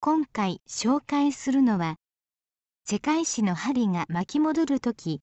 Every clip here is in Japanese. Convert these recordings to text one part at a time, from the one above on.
今回紹介するのは「世界史の針が巻き戻る時」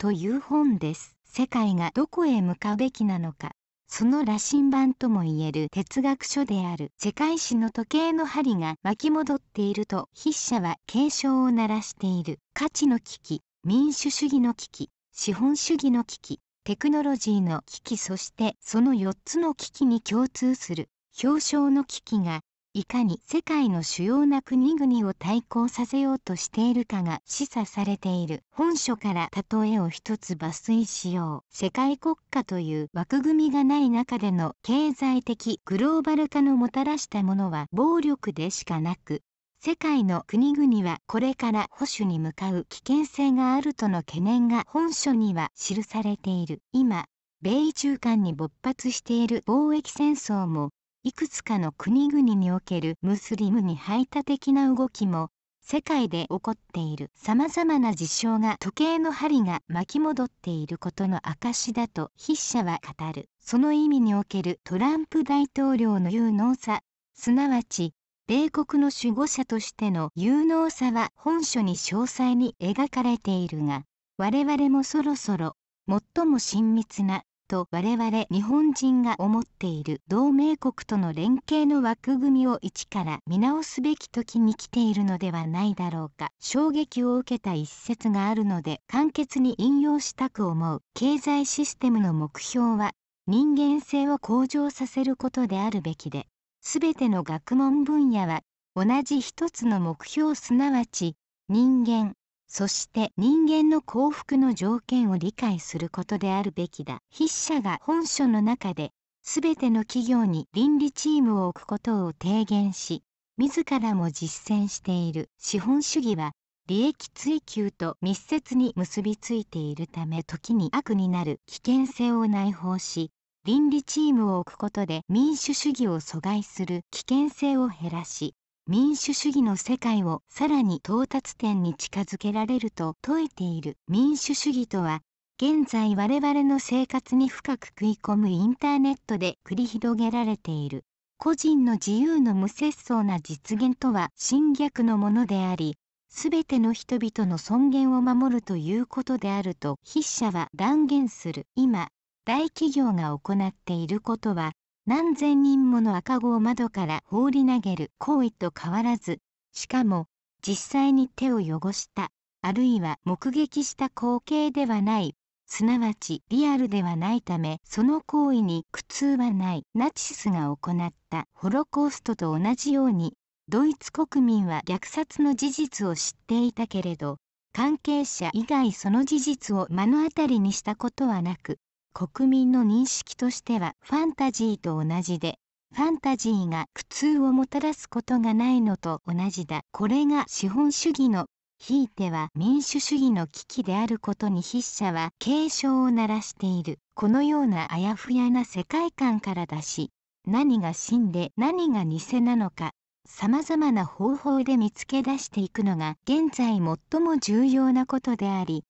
という本です。世界がどこへ向かうべきなのかその羅針盤ともいえる哲学書である世界史の時計の針が巻き戻っていると筆者は警鐘を鳴らしている価値の危機民主主義の危機資本主義の危機テクノロジーの危機そしてその4つの危機に共通する表彰の危機がいかに世界の主要な国々を対抗させようとしているかが示唆されている本書から例えを一つ抜粋しよう世界国家という枠組みがない中での経済的グローバル化のもたらしたものは暴力でしかなく世界の国々はこれから保守に向かう危険性があるとの懸念が本書には記されている今米中間に勃発している貿易戦争もいくつかの国々におけるムスリムに排他的な動きも世界で起こっているさまざまな事象が時計の針が巻き戻っていることの証だと筆者は語るその意味におけるトランプ大統領の有能さすなわち米国の守護者としての有能さは本書に詳細に描かれているが我々もそろそろ最も親密なと我々日本人が思っている同盟国との連携の枠組みを一から見直すべき時に来ているのではないだろうか衝撃を受けた一節があるので簡潔に引用したく思う経済システムの目標は人間性を向上させることであるべきで全ての学問分野は同じ一つの目標すなわち人間そして人間の幸福の条件を理解することであるべきだ。筆者が本書の中で、すべての企業に倫理チームを置くことを提言し、自らも実践している資本主義は、利益追求と密接に結びついているため時に悪になる危険性を内包し、倫理チームを置くことで民主主義を阻害する危険性を減らし、民主主義の世界をさらに到達点に近づけられると説いている民主主義とは現在我々の生活に深く食い込むインターネットで繰り広げられている個人の自由の無節操な実現とは侵略のものであり全ての人々の尊厳を守るということであると筆者は断言する今大企業が行っていることは何千人もの赤子を窓から放り投げる行為と変わらず、しかも実際に手を汚した、あるいは目撃した光景ではない、すなわちリアルではないため、その行為に苦痛はない。ナチスが行ったホロコーストと同じように、ドイツ国民は虐殺の事実を知っていたけれど、関係者以外その事実を目の当たりにしたことはなく、国民の認識としてはファンタジーと同じでファンタジーが苦痛をもたらすことがないのと同じだこれが資本主義のひいては民主主義の危機であることに筆者は警鐘を鳴らしているこのようなあやふやな世界観からだし何が真で何が偽なのかさまざまな方法で見つけ出していくのが現在最も重要なことであり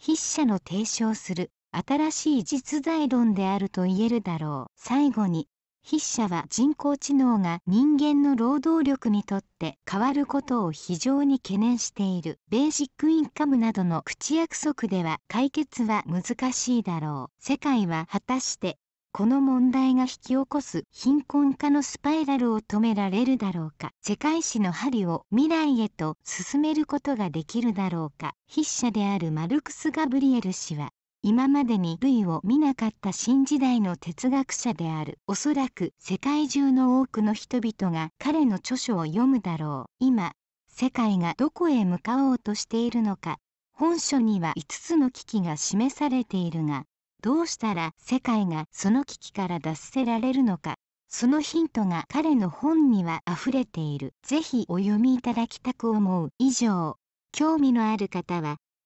筆者の提唱する新しい実在論であると言えるだろう最後に筆者は人工知能が人間の労働力にとって変わることを非常に懸念しているベーシックインカムなどの口約束では解決は難しいだろう世界は果たしてこの問題が引き起こす貧困化のスパイラルを止められるだろうか世界史の針を未来へと進めることができるだろうか筆者であるマルクス・ガブリエル氏は今までに類を見なかった新時代の哲学者であるおそらく世界中の多くの人々が彼の著書を読むだろう今世界がどこへ向かおうとしているのか本書には5つの危機が示されているがどうしたら世界がその危機から脱せられるのかそのヒントが彼の本にはあふれているぜひお読みいただきたく思う以上興味のある方は